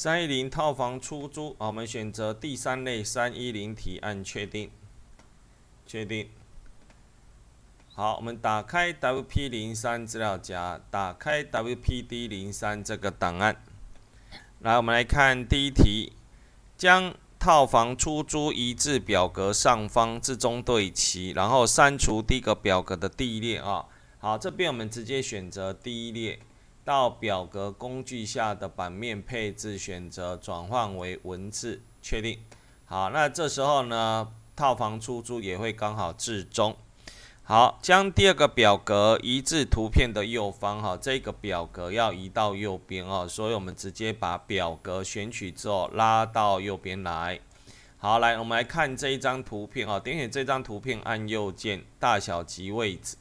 三一零套房出租，我们选择第三类三一零提案，确定，确定。好，我们打开 W P 零三资料夹，打开 W P D 零三这个档案。来，我们来看第一题：将套房出租一字表格上方、字中对齐，然后删除第一个表格的第一列。啊，好，这边我们直接选择第一列。到表格工具下的版面配置，选择转换为文字，确定。好，那这时候呢，套房出租也会刚好至中。好，将第二个表格移至图片的右方，哈，这个表格要移到右边哦。所以我们直接把表格选取之后拉到右边来。好，来，我们来看这一张图片啊，点选这张图片，按右键，大小及位置。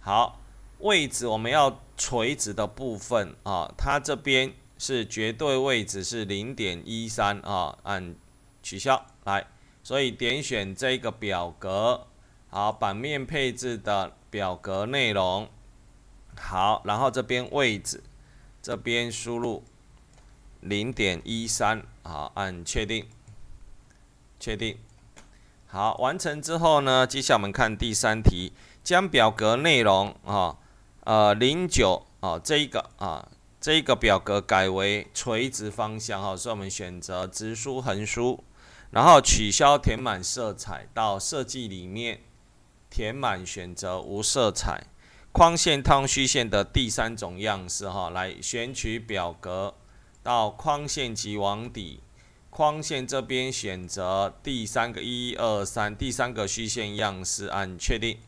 好，位置我们要。垂直的部分啊，它这边是绝对位置是零点一三啊，按取消来，所以点选这个表格，好，版面配置的表格内容，好，然后这边位置，这边输入零点一三，啊，按确定，确定，好，完成之后呢，接下来我们看第三题，将表格内容啊。呃，零九啊，这一个啊，这一个表格改为垂直方向哈，所以我们选择直输横输，然后取消填满色彩，到设计里面填满选择无色彩，框线套虚线的第三种样式哈，来选取表格到框线及网底，框线这边选择第三个一二三，第三个虚线样式按确定。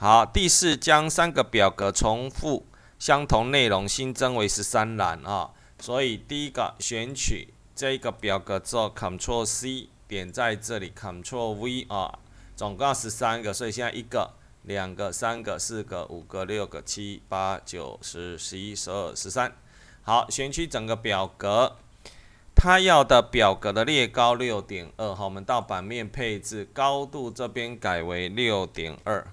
好，第四将三个表格重复相同内容，新增为十三栏啊。所以第一个选取这个表格做 c t r l C，点在这里 c t r l V 啊，总共十三个。所以现在一个、两个、三个、四个、五个、六个、七、八、九、十、十一、十二、十三。好，选取整个表格，他要的表格的列高六点二。好，我们到版面配置高度这边改为六点二。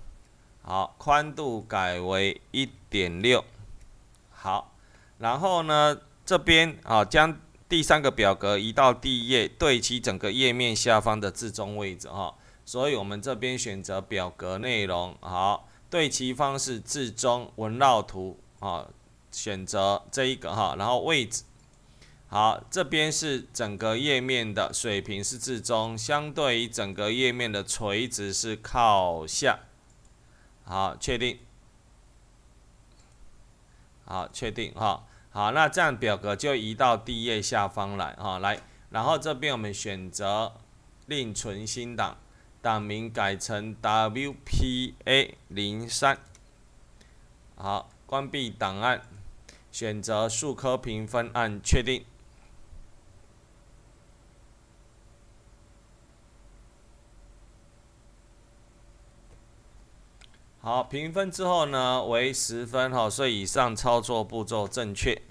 好，宽度改为一点六。好，然后呢，这边啊，将第三个表格移到第一页，对齐整个页面下方的字中位置哈。所以我们这边选择表格内容，好，对齐方式字中文绕图啊，选择这一个哈，然后位置好，这边是整个页面的水平是字中，相对于整个页面的垂直是靠下。好，确定。好，确定哈。好，那这样表格就移到第一页下方来哈。来，然后这边我们选择另存新档，档名改成 WPA 零三。好，关闭档案，选择数科评分按确定。好，评分之后呢为十分哈，所以以上操作步骤正确。